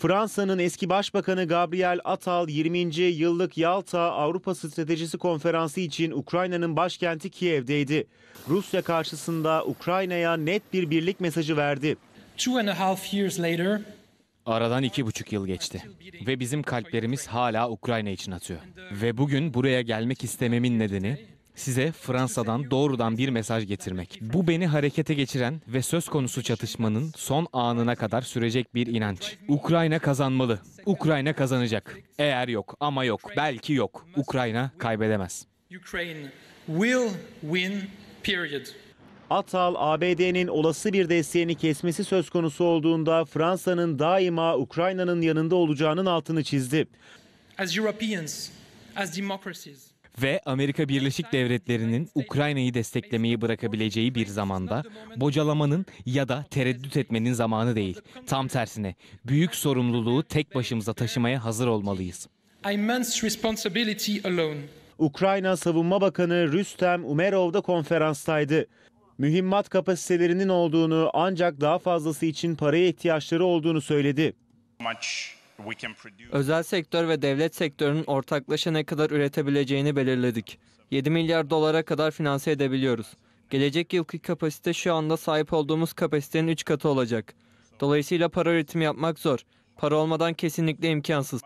Fransa'nın eski başbakanı Gabriel Atal 20. yıllık Yalta Avrupa Stratejisi Konferansı için Ukrayna'nın başkenti Kiev'deydi. Rusya karşısında Ukrayna'ya net bir birlik mesajı verdi. Aradan iki buçuk yıl geçti ve bizim kalplerimiz hala Ukrayna için atıyor. Ve bugün buraya gelmek istememin nedeni size Fransa'dan doğrudan bir mesaj getirmek. Bu beni harekete geçiren ve söz konusu çatışmanın son anına kadar sürecek bir inanç. Ukrayna kazanmalı. Ukrayna kazanacak. Eğer yok ama yok, belki yok. Ukrayna kaybedemez. Ukraine will win period. Atal, ABD'nin olası bir desteğini kesmesi söz konusu olduğunda Fransa'nın daima Ukrayna'nın yanında olacağının altını çizdi. As Europeans, as democracies ve Amerika Birleşik Devletleri'nin Ukrayna'yı desteklemeyi bırakabileceği bir zamanda bocalamanın ya da tereddüt etmenin zamanı değil. Tam tersine büyük sorumluluğu tek başımıza taşımaya hazır olmalıyız. Ukrayna Savunma Bakanı Rüstem Umerov da konferanstaydı. Mühimmat kapasitelerinin olduğunu ancak daha fazlası için paraya ihtiyaçları olduğunu söyledi. Özel sektör ve devlet sektörünün ortaklaşa ne kadar üretebileceğini belirledik. 7 milyar dolara kadar finanse edebiliyoruz. Gelecek yılki kapasite şu anda sahip olduğumuz kapasitenin 3 katı olacak. Dolayısıyla para üretimi yapmak zor. Para olmadan kesinlikle imkansız.